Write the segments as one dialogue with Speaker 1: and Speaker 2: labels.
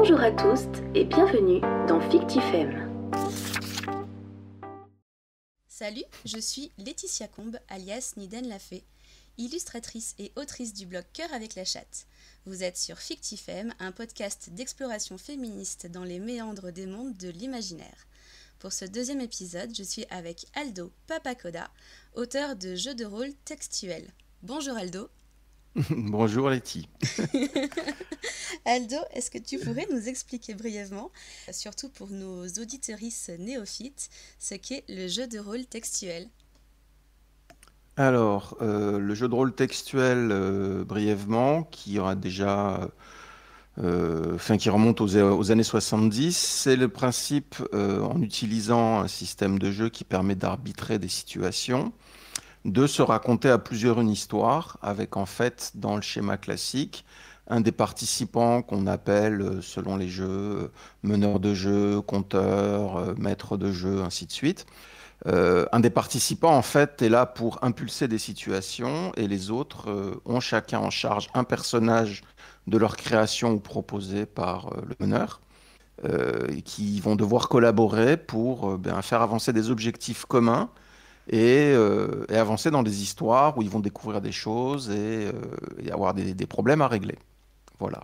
Speaker 1: Bonjour à tous et bienvenue dans Fictifem. Salut, je suis Laetitia Combe, alias Niden Lafay, illustratrice et autrice du blog Cœur avec la chatte. Vous êtes sur Fictifem, un podcast d'exploration féministe dans les méandres des mondes de l'imaginaire. Pour ce deuxième épisode, je suis avec Aldo Papacoda, auteur de jeux de rôle textuels. Bonjour Aldo.
Speaker 2: Bonjour Letty.
Speaker 1: Aldo, est-ce que tu pourrais nous expliquer brièvement, surtout pour nos auditorices néophytes, ce qu'est le jeu de rôle textuel
Speaker 2: Alors, euh, le jeu de rôle textuel, euh, brièvement, qui aura déjà... Euh, qui remonte aux années 70, c'est le principe en utilisant un système de jeu qui permet d'arbitrer des situations de se raconter à plusieurs une histoire, avec en fait, dans le schéma classique, un des participants qu'on appelle, euh, selon les jeux, euh, meneur de jeu, compteur, euh, maître de jeu, ainsi de suite. un des participants, en fait, est là pour impulser des situations et les autres ont chacun en charge un personnage de leur création ou proposé par le meneur, qui vont devoir collaborer pour ben, faire avancer des objectifs communs euh, et, avancer dans des histoires où ils vont découvrir des choses et, euh, avoir des, problèmes à régler. Voilà.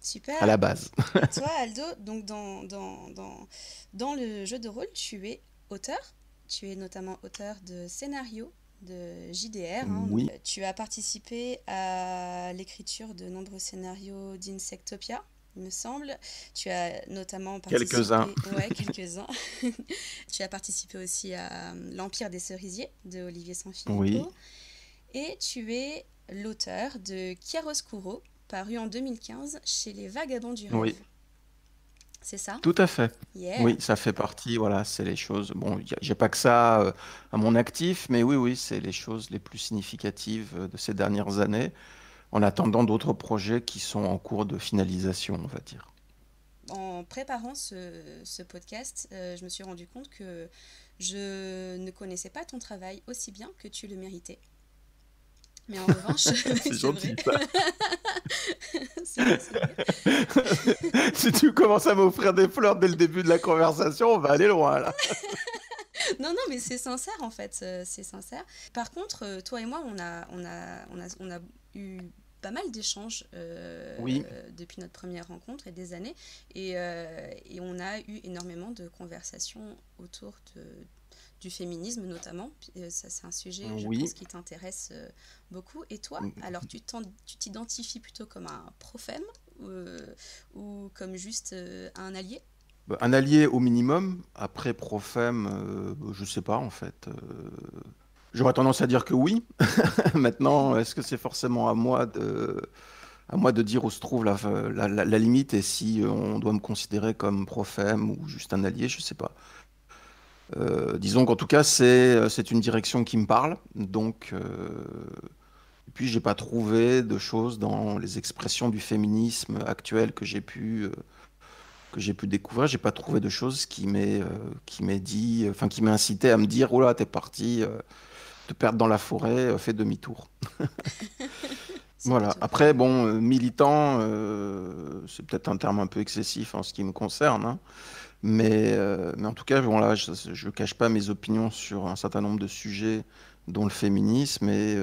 Speaker 1: Super. À la base. Toi, Aldo, donc dans, dans, dans, dans, le jeu de rôle, tu es auteur. Tu es notamment auteur de scénarios de JDR. Hein. Oui. Tu as participé à l'écriture de nombreux scénarios d'Insectopia il me semble. Tu as notamment participé... Quelques-uns. Ouais, quelques-uns. tu as participé aussi à euh, L'Empire des cerisiers de Olivier Sanfilippo. Oui. Et tu es l'auteur de Chiaroscuro, paru en 2015 chez Les Vagabonds du Rêve. Oui. C'est ça Tout à fait. Oui,
Speaker 2: ça fait partie, voilà, c'est les choses. Bon, j'ai pas que ça euh, à mon actif, mais oui, oui, c'est les choses les plus significatives euh, de ces dernières années en attendant d'autres projets qui sont en cours de finalisation, on va dire.
Speaker 1: En préparant ce, podcast, euh, je me suis rendu compte que je ne connaissais pas ton travail aussi bien que tu le méritais. Mais en revanche, c'est gentil.
Speaker 2: si tu commences à m'offrir des fleurs dès le début de la conversation, on va aller loin là.
Speaker 1: non, non, mais c'est sincère en fait, euh, c'est sincère. Par contre, euh, toi et moi, on a, on a, on a, on a eu pas mal d'échanges euh, depuis notre première rencontre et des années. Et, euh, et, on a eu énormément de conversations autour de, du féminisme notamment. Euh, ça, c'est un sujet, je pense, qui t'intéresse beaucoup. Et toi, mm-hmm. alors tu t'identifies plutôt comme un profème ou comme juste un allié
Speaker 2: bah, un allié au minimum, après profème, je sais pas en fait. J'aurais tendance à dire que oui. Maintenant, est-ce que c'est forcément à moi de à moi de dire où se trouve la, la, limite et si euh, on doit me considérer comme profème ou juste un allié, je ne sais pas. Euh, disons qu'en tout cas, c'est, euh, c'est une direction qui me parle. Donc, et puis, j'ai pas trouvé de choses dans les expressions du féminisme actuel que j'ai pu, découvrir. que j'ai pu découvrir. J'ai pas trouvé de choses qui m'aient, qui dit, enfin, qui incité à me dire, oh là, t'es parti perdre dans la forêt, euh, fait demi-tour. voilà. Après, bon, euh, militant, euh, c'est peut-être un terme un peu excessif en ce qui me concerne. Hein. Mais, mais, en tout cas, bon, là, je ne cache pas mes opinions sur un certain nombre de sujets, dont le féminisme. Et,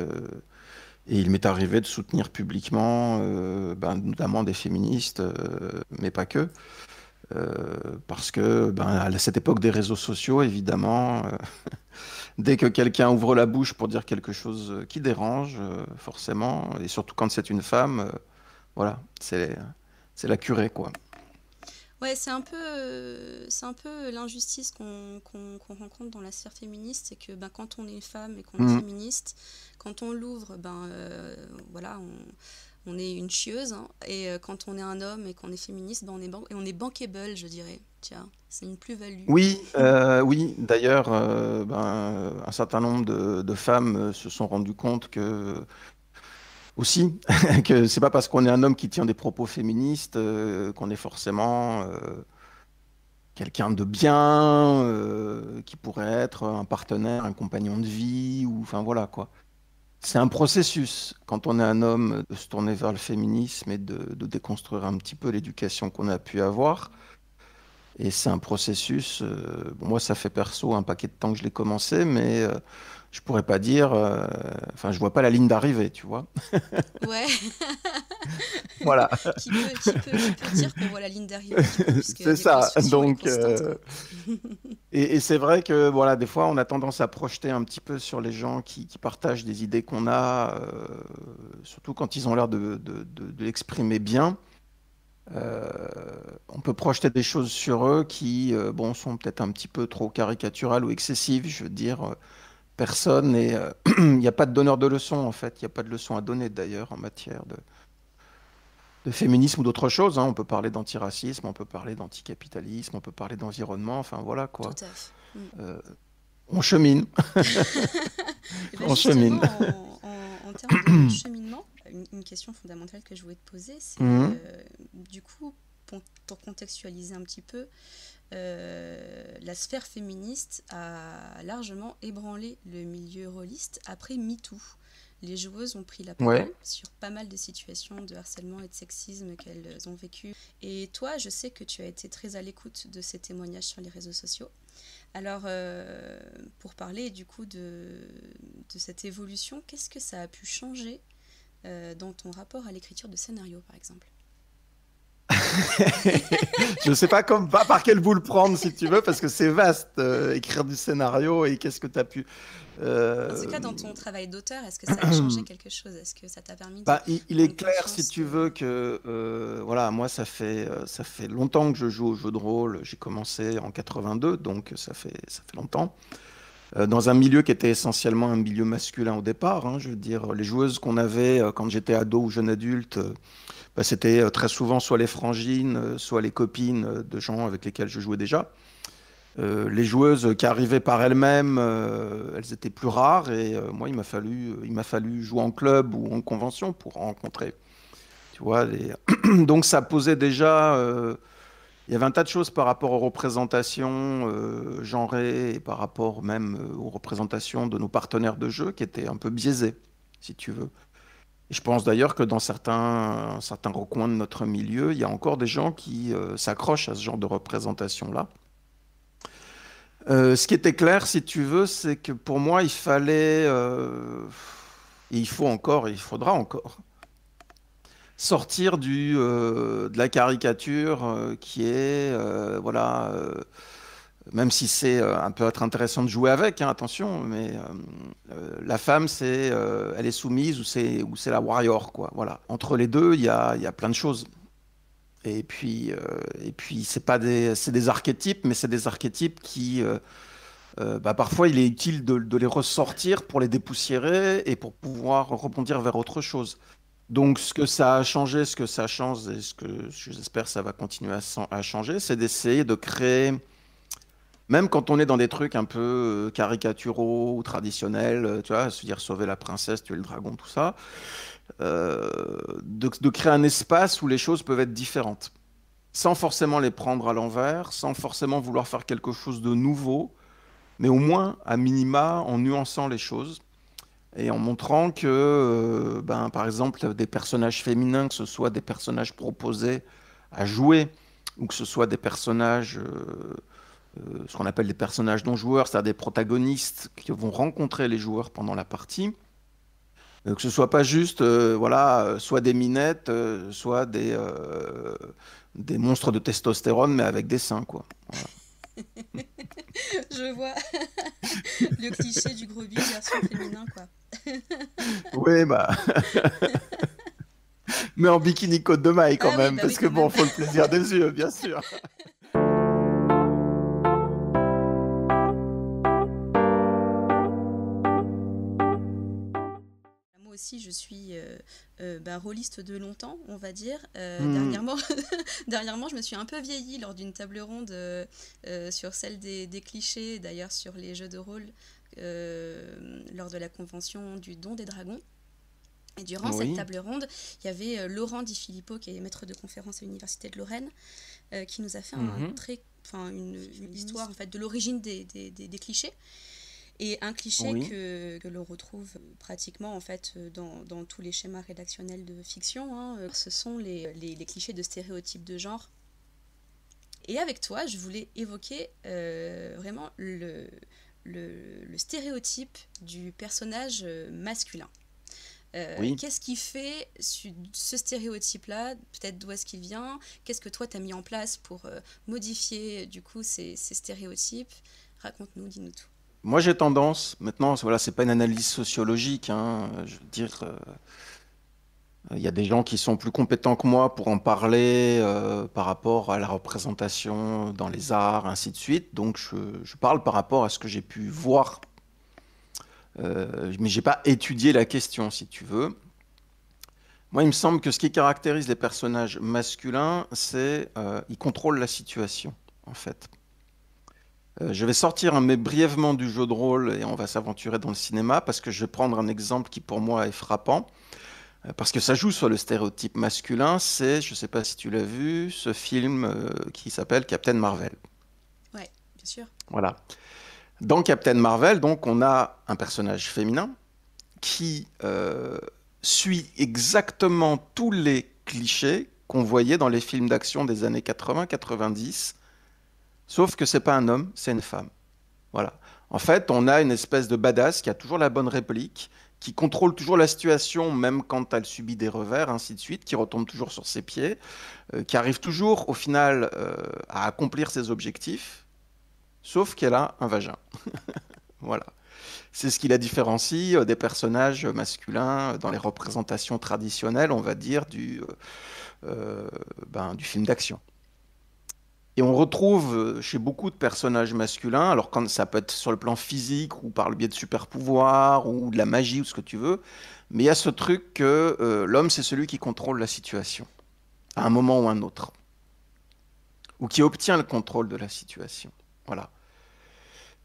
Speaker 2: il m'est arrivé de soutenir publiquement, ben, notamment des féministes, mais pas que. parce que ben, à cette époque des réseaux sociaux, évidemment, dès que quelqu'un ouvre la bouche pour dire quelque chose euh, qui dérange, euh, forcément, et surtout quand c'est une femme, euh, voilà, c'est la curée, quoi.
Speaker 1: Ouais, c'est un peu, c'est un peu l'injustice qu'on rencontre dans la sphère féministe, c'est que ben, quand on est une femme et qu'on est mm. féministe, quand on l'ouvre, ben voilà, on, est une chieuse, hein, et quand on est un homme et qu'on est féministe, ben, on est et on est bankable, je dirais. Tiens, c'est une plus-value.
Speaker 2: Oui, euh, D'ailleurs, euh, ben, un certain nombre de, femmes euh, se sont rendues compte que aussi que c'est pas parce qu'on est un homme qui tient des propos féministes qu'on est forcément quelqu'un de bien qui pourrait être un partenaire, un compagnon de vie ou enfin voilà quoi. C'est un processus quand on est un homme de se tourner vers le féminisme et de déconstruire un petit peu l'éducation qu'on a pu avoir. Et c'est un processus, euh, moi ça fait perso un paquet de temps que je l'ai commencé, mais je euh, je pourrais pas dire, euh, enfin je vois pas la ligne d'arrivée, tu vois. ouais. voilà.
Speaker 1: qui, peut, dire qu'on voit la ligne d'arrivée
Speaker 2: C'est ça. Donc, et, c'est vrai que voilà, des fois on a tendance à projeter un petit peu sur les gens qui, partagent des idées qu'on a, surtout quand ils ont l'air de, de l'exprimer bien. Euh, on peut projeter des choses sur eux qui euh, bon, sont peut-être un petit peu trop caricaturales ou excessives. Je veux dire, euh, personne et il n'y a pas de donneur de leçons en fait. Il n'y a pas de leçons à donner d'ailleurs en matière de, féminisme ou d'autre chose. Hein. On peut parler d'antiracisme, on peut parler d'anticapitalisme, on peut parler d'environnement. Enfin voilà quoi. Mm. on chemine.
Speaker 1: on chemine. en, termes de cheminement, une, question fondamentale que je voulais te poser, c'est mhm. euh, du coup, pour, contextualiser un petit peu, euh, la sphère féministe a largement ébranlé le milieu rôliste après MeToo les joueuses ont pris la parole sur pas mal de situations de harcèlement et de sexisme qu'elles ont vécues. Et toi, je sais que tu as été très à l'écoute de ces témoignages sur les réseaux sociaux. Alors, euh, pour parler du coup de cette évolution, qu'est-ce que ça a pu changer euh, dans ton rapport à l'écriture de scénario, par exemple
Speaker 2: je ne sais pas, par quel bout le prendre, si tu veux, parce que c'est vaste, euh, écrire du scénario et qu'est-ce que tu as pu. Euh, en ce cas,
Speaker 1: dans ton travail d'auteur, est-ce que ça a changé quelque chose Est-ce que ça t'a permis
Speaker 2: bah, de... il, est clair, si tu veux, que voilà, moi, ça fait, ça fait longtemps que je joue au jeu de rôle. J'ai commencé en 82, donc ça fait, ça fait longtemps. Euh, dans un milieu qui était essentiellement un milieu masculin au départ. Hein, je veux dire, les joueuses qu'on avait euh, quand j'étais ado ou jeune adulte, euh, bah, c'était très souvent soit les frangines, soit les copines de gens avec lesquels je jouais déjà. les joueuses qui arrivaient par elles-mêmes, elles étaient plus rares et moi il m'a fallu, il m'a fallu jouer en club ou en convention pour rencontrer. Tu vois, donc ça posait déjà il y avait un tas de choses par rapport aux représentations euh, genrées et par rapport même euh, aux représentations de nos partenaires de jeu qui étaient un peu biaisées, si tu veux. je pense d'ailleurs que dans certains, certains recoins de notre milieu, il y a encore des gens qui euh, s'accrochent à ce genre de représentation-là. Euh, ce qui était clair, si tu veux, c'est que pour moi, il fallait, il faut encore, et il faudra encore, sortir du, euh, de la caricature euh, qui est, euh, voilà, même si c'est un peu être intéressant de jouer avec, hein, attention, mais la femme, c'est, elle est soumise ou c'est, ou c'est la warrior, quoi. Voilà. Entre les deux, il y a, y a plein de choses. Et puis, et puis c'est pas des, c'est des archétypes, mais c'est des archétypes qui. bah parfois il est utile de, de, les ressortir pour les dépoussiérer et pour pouvoir rebondir vers autre chose. Donc, ce que ça a changé, ce que ça change et ce que j'espère ça va continuer à, changer, c'est d'essayer de créer, même quand on est dans des trucs un peu euh, caricaturaux ou traditionnels, euh, tu vois, se dire sauver la princesse, tuer le dragon, tout ça, euh, de créer un espace où les choses peuvent être différentes sans forcément les prendre à l'envers, sans forcément vouloir faire quelque chose de nouveau, mais au moins, à minima, en nuançant les choses et en montrant que, euh, ben, par exemple, des personnages féminins, que ce soit des personnages proposés à jouer, ou que ce soit des personnages, euh, euh, ce qu'on appelle des personnages non-joueurs, c'est-à-dire des protagonistes qui vont rencontrer les joueurs pendant la partie, que ce soit pas juste, voilà, soit des minettes, soit des, des monstres de testostérone, mais avec des seins, quoi.
Speaker 1: Je vois le cliché du gros version féminin, quoi. oui, bah.
Speaker 2: Mais en bikini côte de maille quand ah même, bah parce que bon, faut le plaisir des yeux, bien sûr.
Speaker 1: Moi aussi, je suis euh, euh, bah, rôliste de longtemps, on va dire. Euh, hmm. dernièrement, je me suis un peu vieillie lors d'une table ronde sur celle des clichés, d'ailleurs sur les jeux de rôle. Euh, lors de la convention du don des dragons. Et durant cette table ronde, il y avait euh, Laurent Di Filippo, qui est maître de conférence à l'Université de Lorraine, euh, qui nous a fait un mhm. une, une, histoire en fait, de l'origine des, clichés. Et un cliché que, l'on retrouve pratiquement en fait, dans, tous les schémas rédactionnels de fiction, hein, ce sont les, clichés de stéréotypes de genre. Et avec toi, je voulais évoquer vraiment le, le, stéréotype du personnage euh, masculin. Euh, qu'est-ce qui fait ce stéréotype-là Peut-être d'où est-ce qu'il vient Qu'est-ce que toi tu as mis en place pour euh, modifier du coup ces, stéréotypes Raconte-nous, dis-nous tout.
Speaker 2: Moi j'ai tendance, maintenant, voilà, c'est pas une analyse sociologique, hein, je veux dire, il y a des gens qui sont plus compétents que moi pour en parler euh, par rapport à la représentation dans les arts, ainsi de suite. Donc je, parle par rapport à ce que j'ai pu voir. Euh, mais je n'ai pas étudié la question, si tu veux. Moi, il me semble que ce qui caractérise les personnages masculins, c'est qu'ils euh, contrôlent la situation, en fait. je vais sortir mais brièvement du jeu de rôle et on va s'aventurer dans le cinéma parce que je vais prendre un exemple qui pour moi est frappant parce que ça joue sur le stéréotype masculin, c'est, je ne sais pas si tu l'as vu, ce film euh, qui s'appelle Captain Marvel.
Speaker 1: Oui, bien sûr.
Speaker 2: Voilà. Dans Captain Marvel, donc, on a un personnage féminin qui euh, suit exactement tous les clichés qu'on voyait dans les films d'action des années 80-90, sauf que c'est pas un homme, c'est une femme. Voilà. En fait, on a une espèce de badass qui a toujours la bonne réplique, qui contrôle toujours la situation, même quand elle subit des revers, ainsi de suite, qui retombe toujours sur ses pieds, euh, qui arrive toujours, au final, euh, à accomplir ses objectifs, sauf qu'elle a un vagin. voilà. C'est ce qui la différencie euh, des personnages masculins dans les représentations traditionnelles, on va dire, du ben, film d'action. Et on retrouve euh, chez beaucoup de personnages masculins, alors quand ça peut être sur le plan physique ou par le biais de super pouvoirs ou de la magie ou ce que tu veux, mais il y a ce truc que euh, l'homme c'est celui qui contrôle la situation à un moment ou un autre, ou qui obtient le contrôle de la situation. Voilà.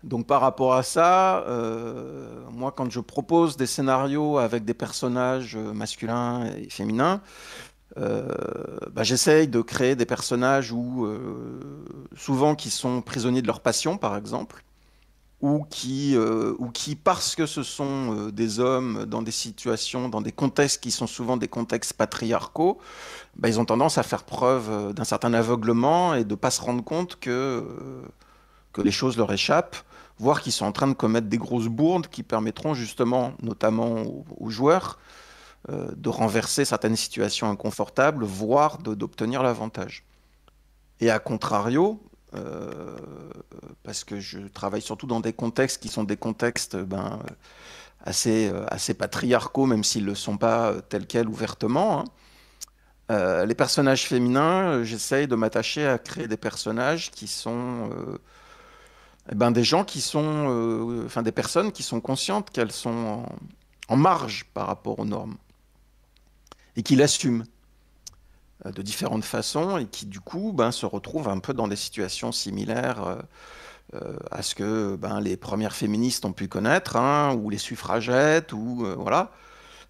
Speaker 2: Donc par rapport à ça, euh, moi quand je propose des scénarios avec des personnages masculins et féminins, euh, bah, j'essaye de créer des personnages où, euh, souvent qui sont prisonniers de leur passion, par exemple, ou qui, euh, ou qui parce que ce sont des hommes dans des situations, dans des contextes qui sont souvent des contextes patriarcaux, bah, ils ont tendance à faire preuve d'un certain aveuglement et de ne pas se rendre compte que, que les choses leur échappent voire qu'ils sont en train de commettre des grosses bourdes qui permettront justement, notamment aux joueurs, euh, de renverser certaines situations inconfortables, voire d'obtenir l'avantage. Et à contrario, euh, parce que je travaille surtout dans des contextes qui sont des contextes ben, euh, assez, patriarcaux, même s'ils ne le sont pas tels quels ouvertement. Hein, les personnages féminins, j'essaye de m'attacher à créer des personnages qui sont eh ben, des gens qui sont, enfin des personnes qui sont conscientes qu'elles sont en marge par rapport aux normes et qui l'assument euh, de différentes façons et qui du coup ben, se retrouvent un peu dans des situations similaires euh, euh, à ce que ben, les premières féministes ont pu connaître, hein, ou les suffragettes, ou voilà.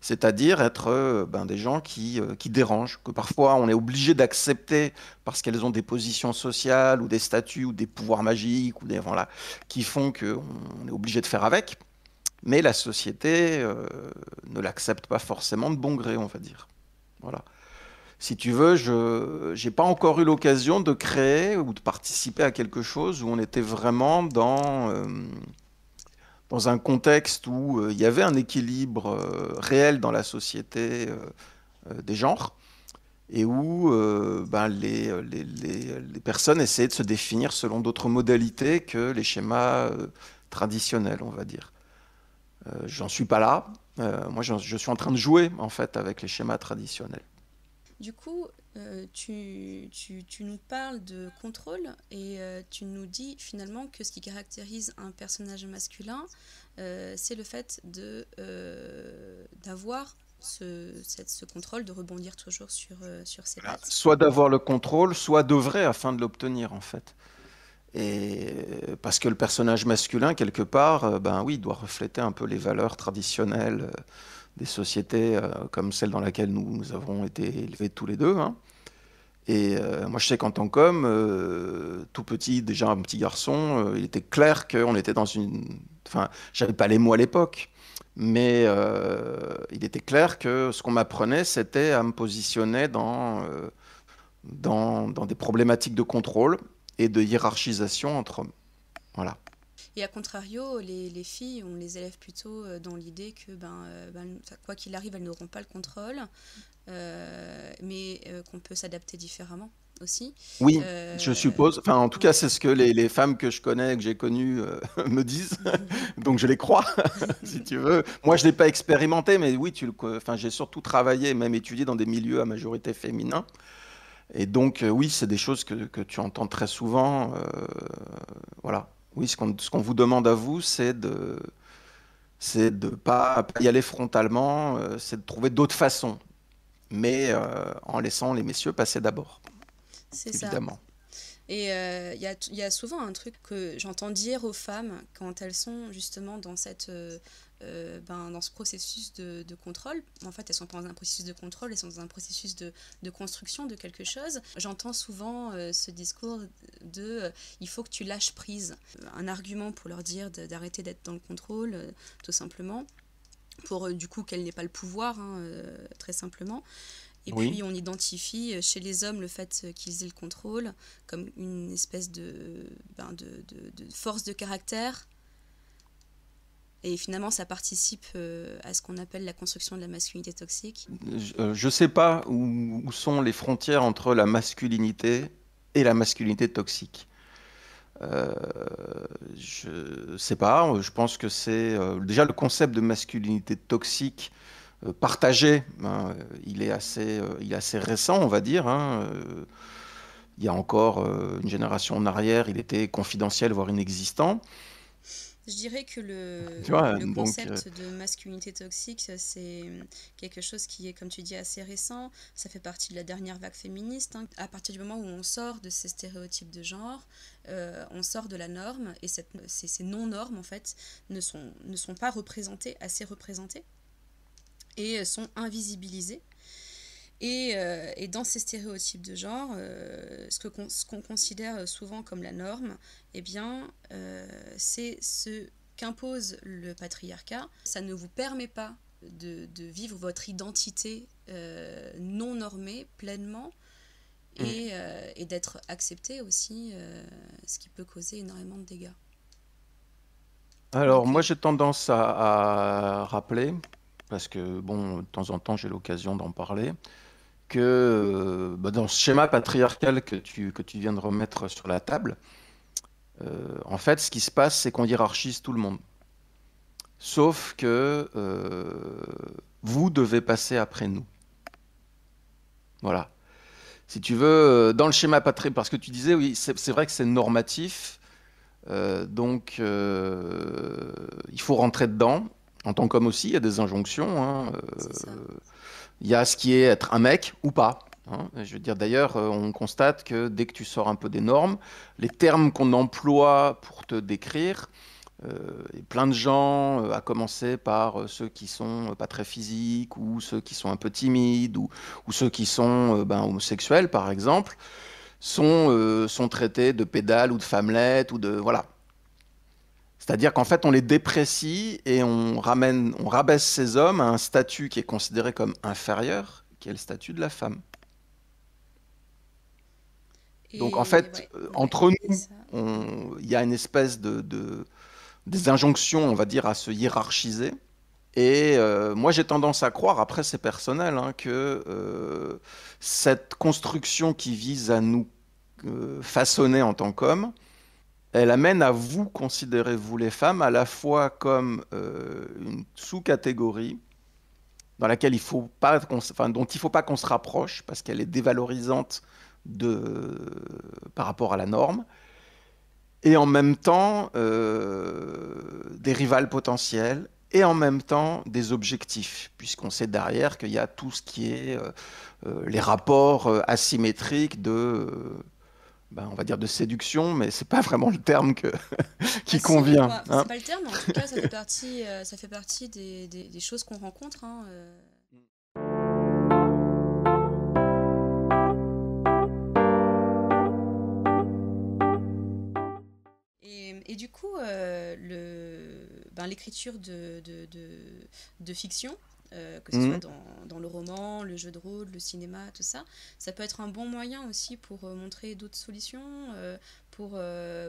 Speaker 2: C'est-à-dire être ben, des gens qui, qui, dérangent, que parfois on est obligé d'accepter parce qu'elles ont des positions sociales ou des statuts ou des pouvoirs magiques ou des voilà, qui font qu'on est obligé de faire avec mais la société euh, ne l'accepte pas forcément de bon gré, on va dire. Voilà. Si tu veux, je n'ai pas encore eu l'occasion de créer ou de participer à quelque chose où on était vraiment dans, euh, dans un contexte où euh, il y avait un équilibre réel dans la société des genres et où ben, les, les, les, personnes essayaient de se définir selon d'autres modalités que les schémas traditionnels, on va dire. Euh, j'en suis pas là. Euh, moi, je suis en train de jouer en fait avec les schémas traditionnels.
Speaker 1: Du coup, euh, tu, nous parles de contrôle et tu nous dis finalement que ce qui caractérise un personnage masculin, c'est le fait d'avoir ce, contrôle, de rebondir toujours sur, sur ses pattes. Soit d'avoir
Speaker 2: le contrôle, soit d'œuvrer afin de l'obtenir en fait. Et euh, parce que le personnage masculin, quelque part, euh, ben oui, doit refléter un peu les valeurs traditionnelles euh, des sociétés comme celle dans laquelle nous, avons été élevés tous les deux. Hein. Et moi, je sais qu'en tant qu'homme, tout petit, déjà un petit garçon, il était clair qu'on était dans une. Enfin, j'avais pas les mots à l'époque, mais il était clair que ce qu'on m'apprenait, c'était à me positionner dans, dans, des problématiques de contrôle et de hiérarchisation entre hommes. Voilà.
Speaker 1: Et à contrario, les, filles, on les élève plutôt euh, dans l'idée que, ben, euh, ben quoi qu'il arrive, elles n'auront pas le contrôle, euh, mais qu'on peut s'adapter différemment aussi. Oui, je
Speaker 2: suppose. Enfin, en tout cas, c'est ce que les, femmes que je connais, que j'ai connues, me disent. Donc, je les crois, si tu veux. Moi, je ne l'ai pas expérimenté, mais oui, tu, enfin, j'ai surtout travaillé, même étudié dans des milieux à majorité féminin. Et donc, euh, oui, c'est des choses que, que, tu entends très souvent. Euh, voilà. Oui, ce qu'on vous demande à vous, c'est de c'est de pas, y aller frontalement, euh, c'est de trouver d'autres façons, mais en laissant les messieurs passer d'abord.
Speaker 1: C'est ça. Évidemment. Et il y, a souvent un truc que j'entends dire aux femmes quand elles sont justement dans cette euh, ben, dans ce processus de, contrôle. En fait, elles sont pas dans un processus de contrôle, elles sont dans un processus de, construction de quelque chose. J'entends souvent euh, ce discours de euh, il faut que tu lâches prise. Un argument pour leur dire d'arrêter d'être dans le contrôle, tout simplement. Pour du coup qu'elle n'ait pas le pouvoir, hein, très simplement. Et puis on identifie chez les hommes le fait qu'ils aient le contrôle comme une espèce de, ben, de, de, force de caractère et finalement, ça participe euh, à ce qu'on appelle la construction de la masculinité toxique.
Speaker 2: Je ne euh, sais pas où, sont les frontières entre la masculinité et la masculinité toxique. Euh, je ne sais pas, je pense que c'est... déjà, le concept de masculinité toxique partagé, hein, il, est assez, il est assez récent, on va dire. Hein, il y a encore une génération en arrière, il était confidentiel, voire inexistant.
Speaker 1: Je dirais que le, concept euh, de masculinité toxique, c'est quelque chose qui est, comme tu dis, assez récent. Ça fait partie de la dernière vague féministe. Hein. À partir du moment où on sort de ces stéréotypes de genre, euh, on sort de la norme et cette, ces, non-normes, en fait, ne sont, ne sont pas représentées, assez représentées et sont invisibilisées. Euh, et, dans ces stéréotypes de genre, euh, ce qu'on considère souvent comme la norme, eh bien, euh, c'est ce qu'impose le patriarcat. Ça ne vous permet pas de, vivre votre identité non normée pleinement mm. et, d'être accepté aussi, ce qui peut causer énormément de dégâts.
Speaker 2: Alors, moi, j'ai tendance à, à rappeler parce que bon, de temps en temps, j'ai l'occasion d'en parler que euh, bah, dans ce schéma patriarcal que tu, que tu viens de remettre sur la table, euh, en fait, ce qui se passe, c'est qu'on hiérarchise tout le monde. Sauf que euh, vous devez passer après nous. Voilà. Si tu veux, dans le schéma patriarcal, parce que tu disais, oui, c'est vrai que c'est normatif, donc il faut rentrer dedans. En tant qu'homme aussi, il y a des injonctions. Hein, il y a ce qui est être un mec ou pas. Hein. Je veux dire, d'ailleurs, euh, on constate que dès que tu sors un peu des normes, les termes qu'on emploie pour te décrire, euh, plein de gens, euh, à commencer par ceux qui sont pas très physiques ou ceux qui sont un peu timides ou, ceux qui sont ben, homosexuels par exemple, sont, traités de pédales ou de femmelette ou de voilà. C'est-à-dire qu'en fait, on les déprécie et on, ramène, rabaisse ces hommes à un statut qui est considéré comme inférieur, qui est le statut de la femme. Donc en fait, euh, entre nous, il y a une espèce de, des injonctions, on va dire, à se hiérarchiser. Et euh, moi, j'ai tendance à croire, après c'est personnel, hein, que euh, cette construction qui vise à nous façonner en tant qu'hommes, elle amène à vous considérez vous les femmes, à la fois comme euh, une sous-catégorie dans laquelle il faut pas dont il ne faut pas qu'on se rapproche parce qu'elle est dévalorisante de, par rapport à la norme, et en même temps euh, des rivales potentielles, et en même temps des objectifs, puisqu'on sait derrière qu'il y a tout ce qui est euh, les rapports asymétriques de ben, on va dire de séduction, mais c'est pas vraiment le terme que, qui ah, convient. Hein. C'est pas, pas, le terme, en tout cas, ça
Speaker 1: fait partie, euh, des, choses qu'on rencontre. Hein, euh. et, du coup, euh, ben, l'écriture de, fiction, euh, que ce soit mhm. dans, dans, le roman, le jeu de rôle, le cinéma, tout ça. Ça peut être un bon moyen aussi pour euh, montrer d'autres solutions, euh, pour,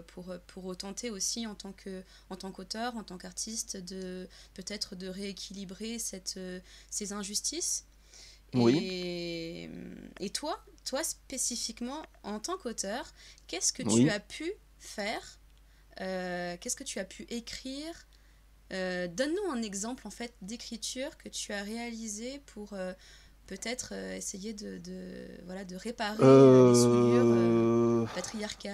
Speaker 1: pour, pour tenter aussi en tant, que, en tant qu'auteur, en tant qu'artiste, de, peut-être de rééquilibrer cette, ces injustices. Oui. Et, toi, toi spécifiquement, en tant qu'auteur, qu'est-ce que tu as pu faire Qu'est-ce que tu as pu écrire euh, donne-nous un exemple en fait d'écriture que tu as réalisé pour euh, peut-être euh, essayer de, réparer les
Speaker 2: souillures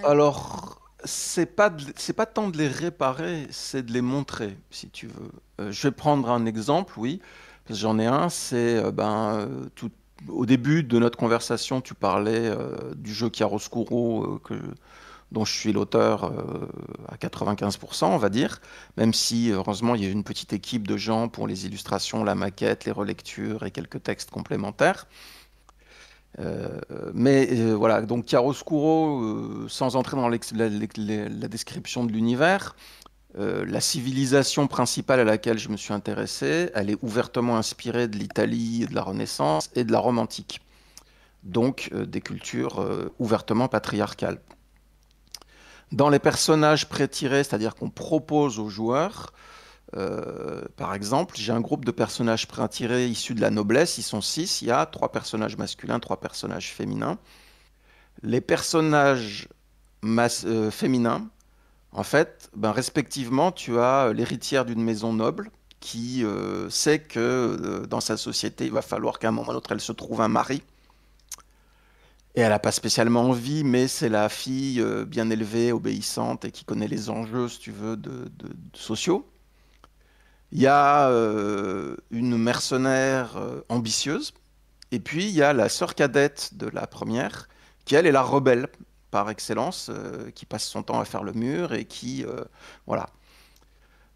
Speaker 2: Alors, c'est pas c'est pas tant de les réparer, c'est de les montrer, si tu veux. je vais prendre un exemple, oui. J'en ai un, c'est ben tout, au début de notre conversation, tu parlais du jeu Chiaroscuro que dont je suis l'auteur euh, à 95%, on va dire, même si heureusement il y a une petite équipe de gens pour les illustrations, la maquette, les relectures et quelques textes complémentaires. Euh, mais euh, voilà, donc Chiaroscuro, sans entrer dans la, description de l'univers, la civilisation principale à laquelle je me suis intéressé, elle est ouvertement inspirée de l'Italie, de la Renaissance et de la Rome antique. Donc des cultures ouvertement patriarcales. Dans les personnages pré-tirés, c'est-à-dire qu'on propose aux joueurs, euh, par exemple, j'ai un groupe de personnages pré-tirés issus de la noblesse, ils sont six, il y a trois personnages masculins, trois personnages féminins. Les personnages euh, féminins, en fait, ben, respectivement, tu as euh, l'héritière d'une maison noble qui sait que dans sa société, il va falloir qu'à un moment ou à l'autre, elle se trouve un mari. Et elle n'a pas spécialement envie, mais c'est la fille euh, bien élevée, obéissante et qui connaît les enjeux, si tu veux, de, sociaux. Il y a euh, une mercenaire euh, ambitieuse, et puis il y a la sœur cadette de la première, qui elle est la rebelle par excellence, qui passe son temps à faire le mur et qui, voilà,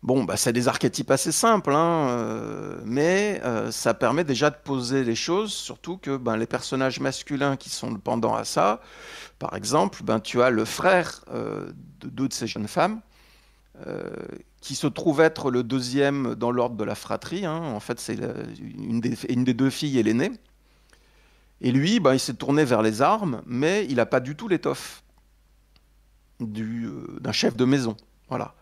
Speaker 2: Bon, bah, c'est des archétypes assez simples, hein, euh, mais euh, ça permet déjà de poser les choses, surtout que ben, les personnages masculins qui sont pendant à ça, par exemple, ben, tu as le frère euh, de deux de ces jeunes femmes, qui se trouve être le deuxième dans l'ordre de la fratrie, hein. en fait c'est une, une des, deux filles est l'aînée, et lui, ben, il s'est tourné vers les armes, mais il n'a pas du tout l'étoffe d'un chef de maison, voilà.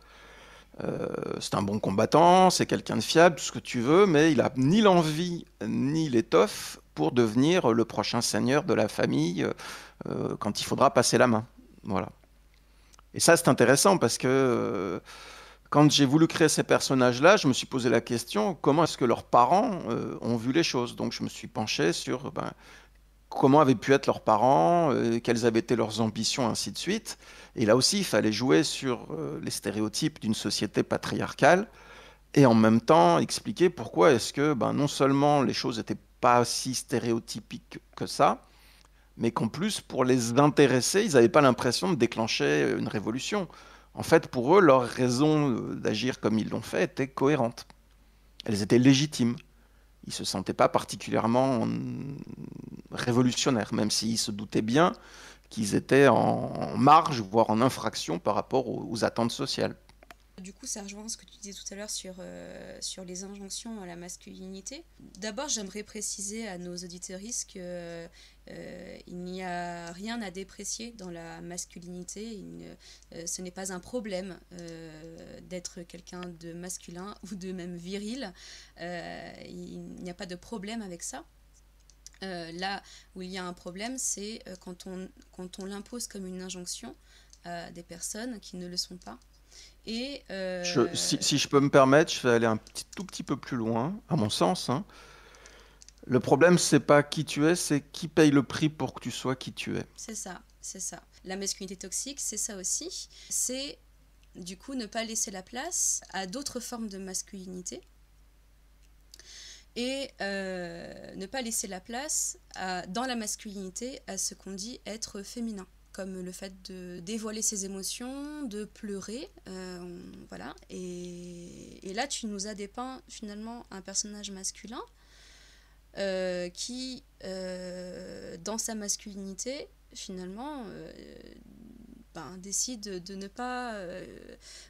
Speaker 2: Euh, c'est un bon combattant, c'est quelqu'un de fiable, tout ce que tu veux, mais il a ni l'envie ni l'étoffe pour devenir le prochain seigneur de la famille euh, quand il faudra passer la main. Voilà. Et ça, c'est intéressant parce que euh, quand j'ai voulu créer ces personnages-là, je me suis posé la question comment est-ce que leurs parents ont vu les choses Donc, je me suis penché sur ben, comment avaient pu être leurs parents, euh, quelles avaient été leurs ambitions, ainsi de suite. Et là aussi, il fallait jouer sur euh, les stéréotypes d'une société patriarcale et en même temps expliquer pourquoi est-ce que ben, non seulement les choses n'étaient pas si stéréotypiques que ça, mais qu'en plus, pour les intéresser, ils n'avaient pas l'impression de déclencher euh, une révolution. En fait, pour eux, leur raison d'agir comme ils l'ont fait était cohérente. Elles étaient légitimes ne se sentaient pas particulièrement euh, révolutionnaires, même s'ils se doutaient bien qu'ils étaient en, marge, voire en infraction par rapport aux attentes sociales.
Speaker 1: Du coup, ça rejoint ce que tu disais tout à l'heure sur, euh, sur les injonctions à la masculinité. D'abord, j'aimerais préciser à nos auditeurs qu'il euh, n'y a rien à déprécier dans la masculinité. Euh, ce n'est pas un problème euh, d'être quelqu'un de masculin ou de même viril. il n'y a pas de problème avec ça. là où il y a un problème, c'est quand on, quand on l'impose comme une injonction à des personnes qui ne le sont pas. Et euh, si,
Speaker 2: je peux me permettre, je vais aller un petit, tout petit peu plus loin, à mon sens. Hein. Le problème, c'est pas qui tu es, c'est qui paye le prix pour que tu sois qui tu es.
Speaker 1: C'est ça, c'est ça. La masculinité toxique, c'est ça aussi. C'est du coup ne pas laisser la place à d'autres formes de masculinité et euh, ne pas laisser la place dans la masculinité à ce qu'on dit être féminin comme le fait de dévoiler ses émotions, de pleurer, euh, voilà. Et, là, tu nous as dépeint finalement un personnage masculin euh, qui, euh, dans sa masculinité, finalement, ben, décide de ne pas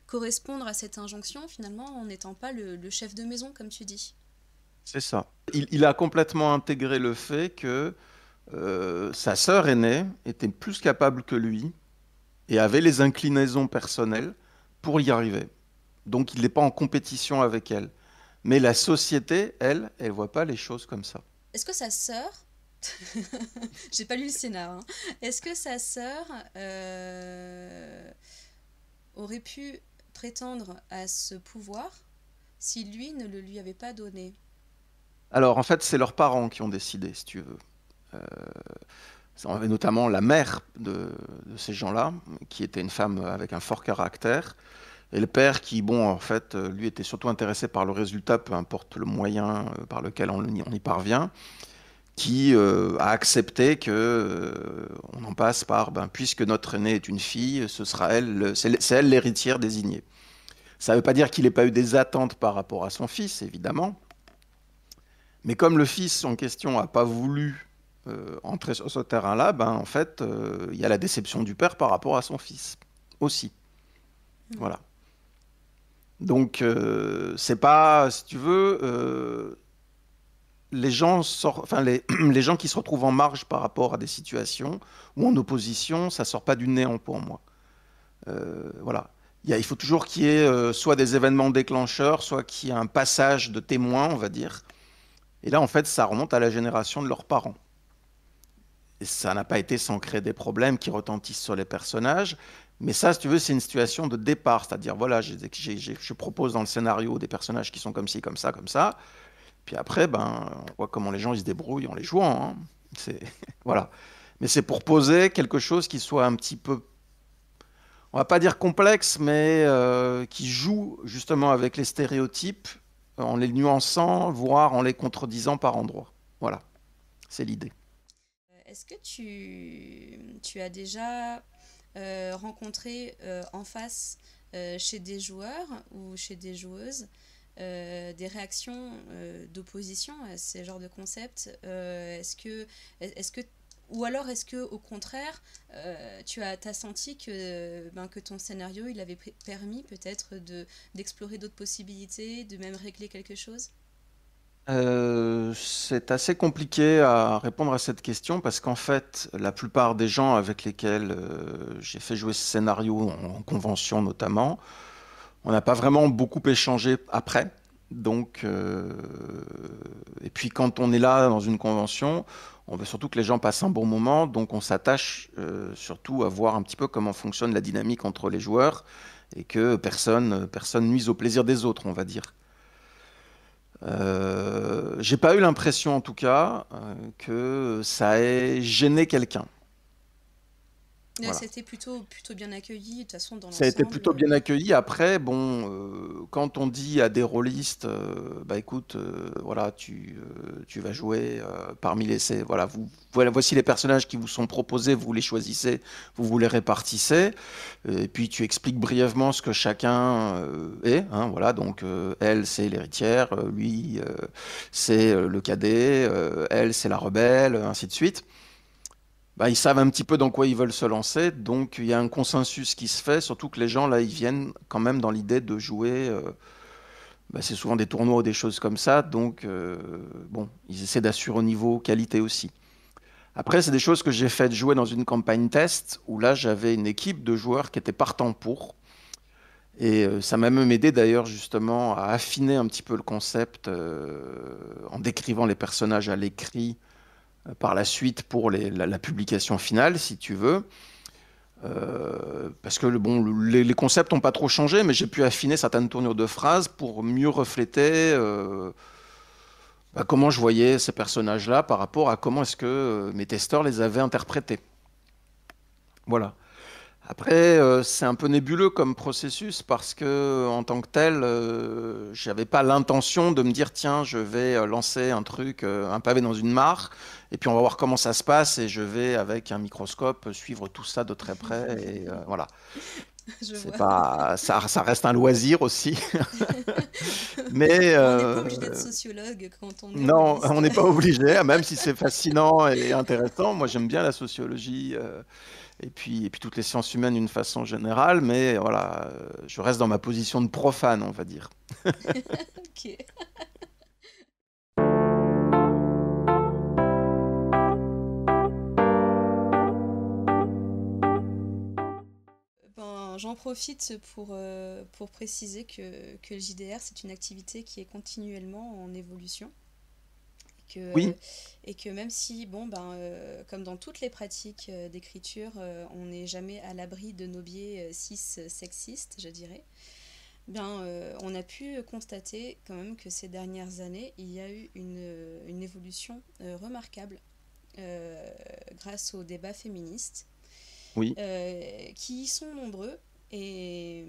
Speaker 1: correspondre à cette injonction, finalement, en n'étant pas le, chef de maison, comme tu dis.
Speaker 2: C'est ça. il, a complètement intégré le fait que euh, sa sœur aînée était plus capable que lui et avait les inclinaisons personnelles pour y arriver. Donc il n'est pas en compétition avec elle. Mais la société, elle, elle voit pas les choses comme ça.
Speaker 1: Est-ce que sa sœur, j'ai pas lu le scénar, hein. est-ce que sa sœur euh, aurait pu prétendre à ce pouvoir si lui ne le lui avait pas donné
Speaker 2: Alors en fait, c'est leurs parents qui ont décidé, si tu veux. Euh, on avait notamment la mère de, ces gens-là, qui était une femme avec un fort caractère, et le père qui, bon, en fait, lui était surtout intéressé par le résultat, peu importe le moyen euh, par lequel on, y parvient, qui euh, a accepté que on en passe par, ben, puisque notre aînée est une fille, ce sera elle, c'est elle l'héritière désignée. Ça ne veut pas dire qu'il n'ait pas eu des attentes par rapport à son fils, évidemment, mais comme le fils en question n'a pas voulu euh, entrer sur ce terrain-là, ben, en fait, euh, il y a la déception du père par rapport à son fils aussi. Mm. Voilà. Donc, euh, c'est pas, si tu veux, les gens, enfin, les... gens qui se retrouvent en marge par rapport à des situations ou en opposition, ça sort pas du néant pour moi. voilà. Il, faut toujours qu'il y ait soit des événements déclencheurs, soit qu'il y ait un passage de témoins, on va dire. Et là, en fait, ça remonte à la génération de leurs parents ça n'a pas été sans créer des problèmes qui retentissent sur les personnages. Mais ça, si tu veux, c'est une situation de départ. C'est-à-dire, voilà, je propose dans le scénario des personnages qui sont comme ci, comme ça, comme ça. Puis après, ben, on voit comment les gens se débrouillent en les jouant. Hein. C'est voilà. Mais c'est pour poser quelque chose qui soit un petit peu, on va pas dire complexe, mais euh, qui joue justement avec les stéréotypes, en les nuançant, voire en les contredisant par endroits. Voilà, c'est l'idée.
Speaker 1: Est-ce que tu, tu, as déjà euh, rencontré euh, en face euh, chez des joueurs ou chez des joueuses des réactions d'opposition à ces genres de concepts Est-ce que, est-ce que ou alors est-ce que au contraire tu as, senti que, ben, que ton scénario il avait permis peut-être d'explorer d'autres possibilités, de même régler quelque chose
Speaker 2: euh, c'est assez compliqué à répondre à cette question parce qu'en fait, la plupart des gens avec lesquels euh, j'ai fait jouer ce scénario en, convention notamment, on n'a pas vraiment beaucoup échangé après. Donc, euh, et puis quand on est là dans une convention, on veut surtout que les gens passent un bon moment, donc on s'attache surtout à voir un petit peu comment fonctionne la dynamique entre les joueurs et que personne, personne nuise au plaisir des autres, on va dire. Euh, j'ai pas eu l'impression, en tout cas, euh, que ça ait gêné quelqu'un.
Speaker 1: C'était plutôt, bien accueilli, de toute façon, dans Ça a été plutôt bien accueilli.
Speaker 2: Après, bon, euh, quand on dit à des rôlistes, euh, bah écoute, euh, voilà, tu, vas jouer parmi les... Voilà, voici les personnages qui vous sont proposés, vous les choisissez, vous vous les répartissez, et puis tu expliques brièvement ce que chacun est. Hein, voilà, donc elle, c'est l'héritière, lui, c'est le cadet, elle, c'est la rebelle, ainsi de suite. Bah, ils savent un petit peu dans quoi ils veulent se lancer, donc il y a un consensus qui se fait, surtout que les gens là, ils viennent quand même dans l'idée de jouer. Euh, bah, c'est souvent des tournois ou des choses comme ça, donc euh, bon, ils essaient d'assurer au niveau qualité aussi. Après, c'est des choses que j'ai faites jouer dans une campagne test où là, j'avais une équipe de joueurs qui étaient partants pour. Et euh, ça m'a même aidé d'ailleurs justement à affiner un petit peu le concept en décrivant les personnages à l'écrit par la suite pour la, publication finale, si tu veux. Euh, parce que bon, les, concepts n'ont pas trop changé, mais j'ai pu affiner certaines tournures de phrases pour mieux refléter euh, bah, comment je voyais ces personnages-là par rapport à comment est-ce que euh, mes testeurs les avaient interprétés. Voilà. Après, euh, c'est un peu nébuleux comme processus parce que, euh, en tant que tel, euh, je n'avais pas l'intention de me dire tiens, je vais lancer un truc, un pavé dans une mare, et puis on va voir comment ça se passe, et je vais avec un microscope suivre tout ça de très près, et voilà. C'est pas, ça, reste un loisir aussi. Mais on n'est pas obligé d'être
Speaker 1: sociologue quand on.
Speaker 2: non, on n'est pas obligé, hein, même si c'est fascinant et intéressant. Moi, j'aime bien la sociologie et puis, et puis toutes les sciences humaines d'une façon générale, mais voilà, euh, je reste dans ma position de profane, on va dire.
Speaker 1: ok. Ben, j'en profite pour, euh, pour préciser que, que le JDR, c'est une activité qui est continuellement en évolution et que même si, bon, ben, euh, comme dans toutes les pratiques euh, d'écriture, euh, on n'est jamais à l'abri de nos biais cis sexistes, je dirais, ben on a pu constater quand même que ces dernières années, il y a eu une, évolution remarquable grâce aux débats féministes, oui. qui sont nombreux et,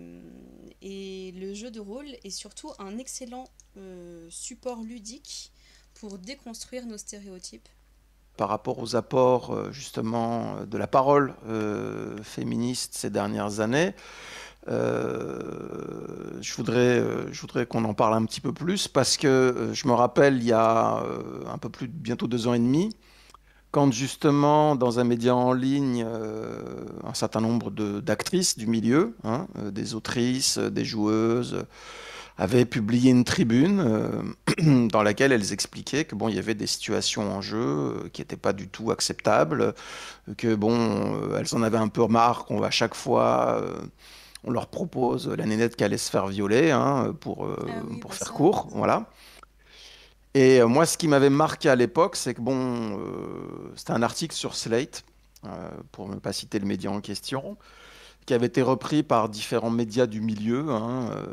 Speaker 1: le jeu de rôle est surtout un excellent support ludique déconstruire nos stéréotypes
Speaker 2: par rapport aux apports euh, justement euh, de la parole euh, féministe ces dernières années. je voudrais, je voudrais qu'on en parle un petit peu plus parce que je me rappelle il y a un peu plus de bientôt deux ans et demi, quand justement dans un média en ligne, un certain nombre d'actrices du milieu, hein, des autrices, des joueuses, avaient publié une tribune euh, dans laquelle elles expliquaient que bon, il y avait des situations en jeu euh, qui n'étaient pas du tout acceptables, euh, que bon, elles en avaient un peu marre qu'on va chaque fois. on leur propose la nénette qui allait se faire violer hein, pour, ah pour faire court, voilà. Et moi, ce qui m'avait marqué à l'époque, c'est que bon, c'était un article sur Slate, pour ne pas citer le média en question, qui avait été repris par différents médias du milieu. Hein, euh,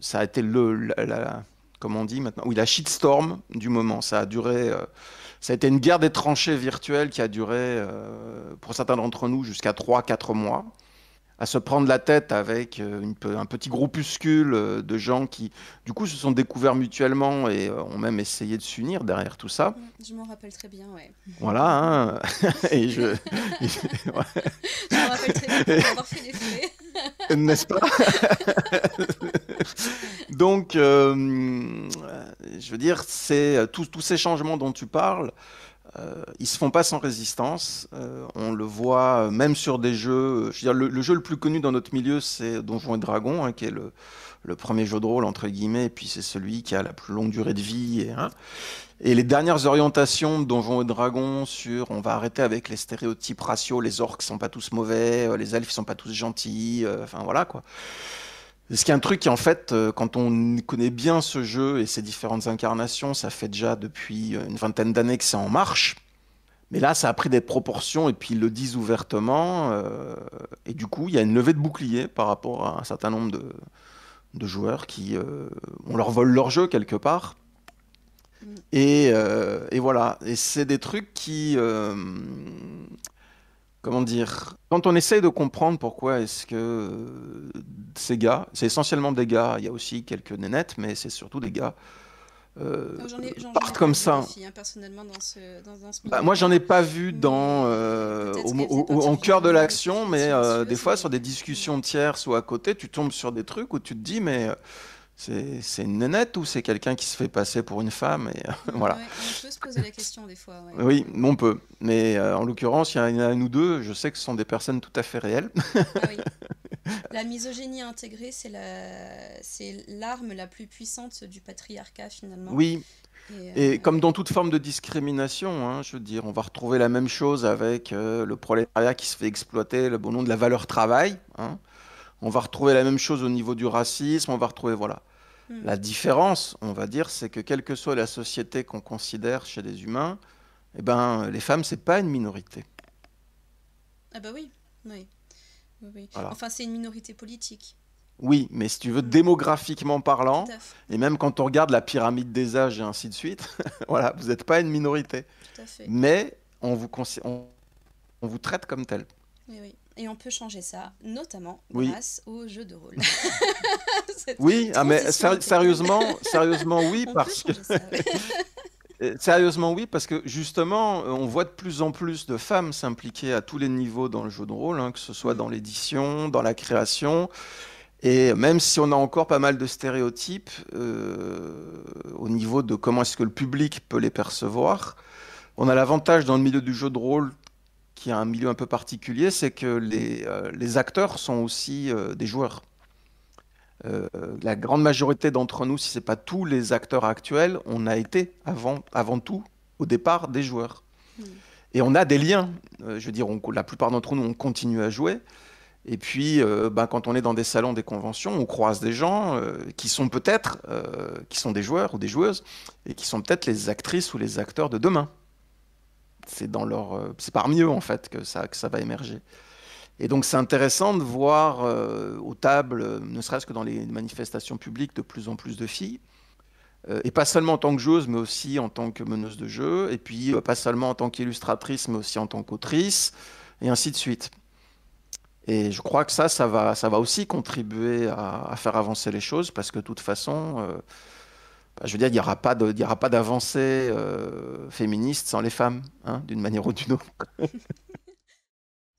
Speaker 2: ça a été le, la, comment on dit maintenant, oui, la shitstorm du moment. Ça a duré, euh, ça a été une guerre des tranchées virtuelles qui a duré, euh, pour certains d'entre nous, jusqu'à 3-4 mois à se prendre la tête avec euh, un petit groupuscule euh, de gens qui, du coup, se sont découverts mutuellement et euh, ont même essayé de s'unir derrière tout ça.
Speaker 1: Mm, je m'en rappelle très bien, ouais.
Speaker 2: Voilà, hein je... m'en rappelle très bien pour avoir fait des N'est-ce pas Donc, je veux dire, c'est tous ces changements dont tu parles, euh, ils se font pas sans résistance. Euh, on le voit euh, même sur des jeux. Je le, jeu le plus connu dans notre milieu, c'est Donjons et Dragons, hein, qui est le, premier jeu de rôle entre guillemets. Et puis c'est celui qui a la plus longue durée de vie. Hein. Et, les dernières orientations de Donjons et Dragons sur on va arrêter avec les stéréotypes raciaux. Les orques sont pas tous mauvais, les elfes sont pas tous gentils. enfin voilà quoi. Ce qui est un truc qui, en fait, euh, quand on connaît bien ce jeu et ses différentes incarnations, ça fait déjà depuis euh, une vingtaine d'années que c'est en marche. Mais là, ça a pris des proportions et puis ils le disent ouvertement. Euh, et du coup, il y a une levée de bouclier par rapport à un certain nombre de, joueurs qui, on leur vole leur jeu quelque part. Mm. Et, et voilà. Et c'est des trucs qui comment dire, quand on essaye de comprendre pourquoi est-ce que euh, ces gars, c'est essentiellement des gars, il y a aussi quelques nénettes, mais c'est surtout des gars. Euh, partent comme ça. Moi,
Speaker 1: je n'en moi, j'en ai
Speaker 2: pas vu hmm. dans euh, au, en cœur de euh, l'action, mais des fois sur des discussions tierces ou à côté, tu tombes sur des trucs où tu te dis mais c'est une nénette ou c'est quelqu'un qui se fait passer pour une femme et, euh, voilà.
Speaker 1: on peut se poser la question des fois.
Speaker 2: Oui, on peut. Mais euh, en l'occurrence, il y en a une ou deux, je sais que ce sont des personnes tout à fait réelles. Ah
Speaker 1: la misogynie intégrée, c'est l'arme la... plus puissante du patriarcat finalement. Oui. Et,
Speaker 2: euh, comme dans toute forme de discrimination, hein, je veux dire, on va retrouver la même chose avec le prolétariat qui se fait exploiter le bon nom de la valeur travail. Hein. On va retrouver la même chose au niveau du racisme, on va retrouver, voilà. Hmm. La différence, on va dire, c'est que quelle que soit la société qu'on considère chez les humains, eh ben, les femmes, c'est pas une minorité.
Speaker 1: Ah bah oui, oui. Enfin, c'est une minorité politique.
Speaker 2: Oui, mais si tu veux, hmm. démographiquement parlant, et même quand on regarde la pyramide des âges et ainsi de suite, voilà, vous n'êtes pas une minorité. Tout à fait. Mais on vous, on vous traite comme tel.
Speaker 1: Oui, oui. Et on peut changer ça, notamment grâce aux jeux de rôle. oui, ah, mais sérieusement,
Speaker 2: sérieusement, oui, parce que. Euh, sérieusement, oui, parce que justement, euh, on voit de plus en plus de femmes s'impliquer à tous les niveaux dans le jeu de rôle, hein, que ce soit dans mm. l'édition, dans la création. Et même si on a encore pas mal de stéréotypes euh, au niveau de comment est-ce que le public peut les percevoir, on a l'avantage dans le milieu du jeu de rôle qui a un milieu un peu particulier, c'est que les, euh, acteurs sont aussi euh, des joueurs. Euh, la grande majorité d'entre nous, si ce n'est pas tous les acteurs actuels, on a été avant, tout, au départ, des joueurs. Hmm. Et on a des liens. je veux dire, la plupart d'entre nous, on continue à jouer. Et puis, ben, quand on est dans des salons, des conventions, on croise des gens qui sont peut-être, qui sont des joueurs ou des joueuses, et qui sont peut-être les actrices ou les acteurs de demain c'est dans leur, euh, c'est parmi eux en fait que ça, que ça va émerger. Et donc c'est intéressant de voir euh, aux tables, ne serait-ce que dans les manifestations publiques, de plus en plus de filles. Euh, et pas seulement en tant que joueuse, mais aussi en tant que meneuse de jeu. Et puis pas seulement en tant qu'illustratrice, mais aussi en tant qu'autrice, et ainsi de suite. Et je crois que ça, ça va, ça va aussi contribuer à, à faire avancer les choses, parce que de toute façon bah, je veux dire, il n'y aura pas d'avancée euh, féministe sans les femmes, hein, d'une manière ou d'une autre.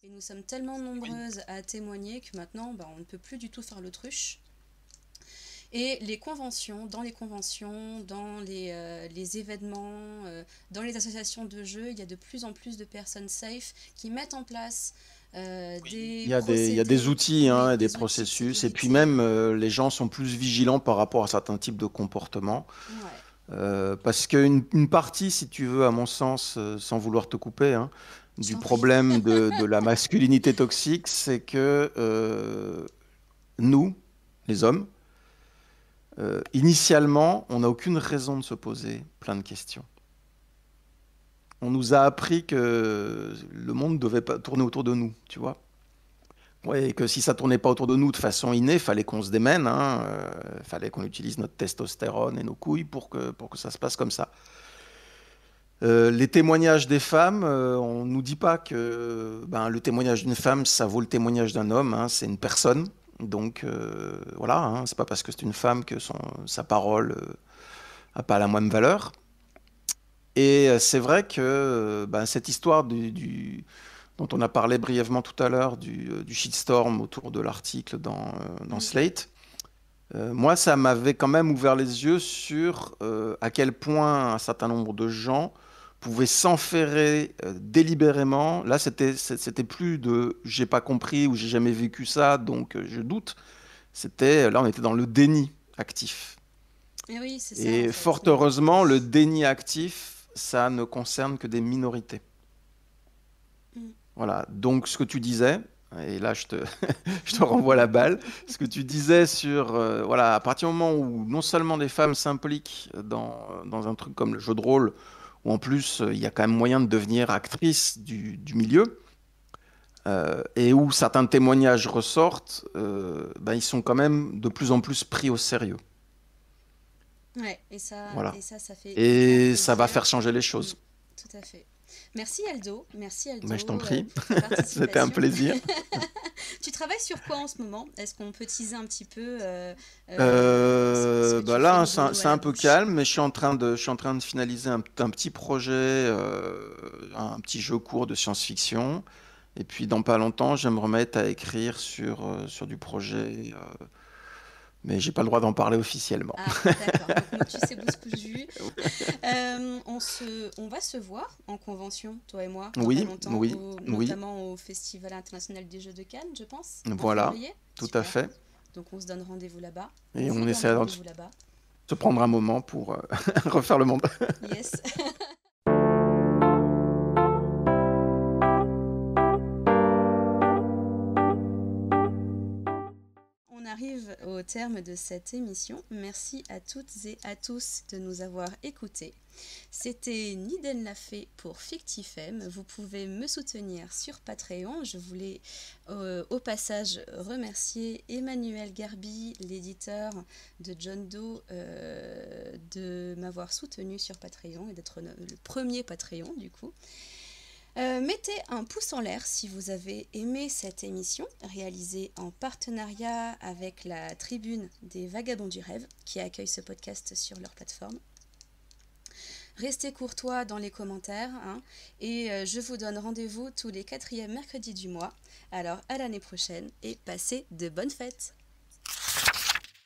Speaker 1: Et nous sommes tellement nombreuses à témoigner que maintenant, bah, on ne peut plus du tout faire l'autruche. Et les conventions, dans les conventions, dans les, euh, événements, euh, dans les associations de jeux, il y a de plus en plus de personnes safe qui mettent en place euh, il, y a des, y a des,
Speaker 2: outils, et hein, des, processus, et puis même euh, les gens sont plus vigilants par rapport à certains types de comportements. Euh, parce qu'une partie, si tu veux, à mon sens, sans vouloir te couper, hein, du problème de, de, la masculinité toxique, c'est que nous, les hommes, initialement, on n'a aucune raison de se poser plein de questions on nous a appris que le monde ne devait pas tourner autour de nous, tu vois. Ouais, et que si ça tournait pas autour de nous de façon innée, fallait qu'on se démène, hein, euh, fallait qu'on utilise notre testostérone et nos couilles pour que, pour que ça se passe comme ça. Euh, les témoignages des femmes, euh, on ne nous dit pas que ben, le témoignage d'une femme, ça vaut le témoignage d'un homme, hein, c'est une personne. Donc voilà, hein, c'est pas parce que c'est une femme que sa parole n'a pas la même valeur. Et euh, c'est vrai que euh, bah, cette histoire du, dont on a parlé brièvement tout à l'heure, du, euh, du shitstorm autour de l'article dans, mm. Slate, moi, ça m'avait quand même ouvert les yeux sur à quel point un certain nombre de gens pouvaient s'enferrer délibérément. Là, c'était, c'était plus de j'ai pas compris ou j'ai jamais vécu ça, donc je doute. C'était là, on était dans le déni actif.
Speaker 1: Eh Et,
Speaker 2: fort heureusement, le déni actif ça ne concerne que des minorités. Mm. Voilà, donc ce que tu disais, et là je te, renvoie la balle, ce que tu disais sur, euh, voilà, à partir du moment où non seulement des femmes s'impliquent dans, un truc comme le jeu de rôle, où en plus euh, il y a quand même moyen de devenir actrice du, milieu, euh, et où certains témoignages ressortent, ben, ils sont quand même de plus en plus pris au sérieux
Speaker 1: et ça, voilà. et ça, fait et ça va faire
Speaker 2: changer les choses.
Speaker 1: Mm, tout à fait. Merci Aldo, merci Aldo. je t'en euh, prie, c'était un plaisir. tu travailles sur quoi en ce moment Est-ce qu'on peut teaser un petit peu euh,
Speaker 2: euh, bah Là, hein, c'est un, peu calme, mais je suis en train de, je suis en train de finaliser un, petit projet, un petit jeu court de science-fiction. Et puis, dans pas longtemps, je vais me remettre à écrire sur, sur du projet mais j'ai pas le droit d'en parler officiellement. Ah, d'accord. tu sais est-ce
Speaker 1: Euh, on, se, on va se voir en convention, toi et moi. Oui, longtemps, oui, oui. Notamment au Festival international des Jeux de Cannes, je pense. Voilà, tout à fait. Donc on se donne rendez-vous là-bas. Et on, essaie de
Speaker 2: se prendre un moment pour euh, refaire le monde.
Speaker 1: yes. au terme de cette émission. Merci à toutes et à tous de nous avoir écoutés. C'était Niden Lafay pour FictiFem. Vous pouvez me soutenir sur Patreon. Je voulais euh, au passage remercier Emmanuel Garbi, l'éditeur de John Doe, euh, de m'avoir soutenu sur Patreon et d'être le premier Patreon du coup. Euh, mettez un pouce en l'air si vous avez aimé cette émission réalisée en partenariat avec la tribune des vagabonds du rêve qui accueille ce podcast sur leur plateforme. Restez courtois dans les commentaires hein, et euh, je vous donne rendez-vous tous les quatrièmes mercredis du mois. Alors à l'année prochaine et passez de bonnes fêtes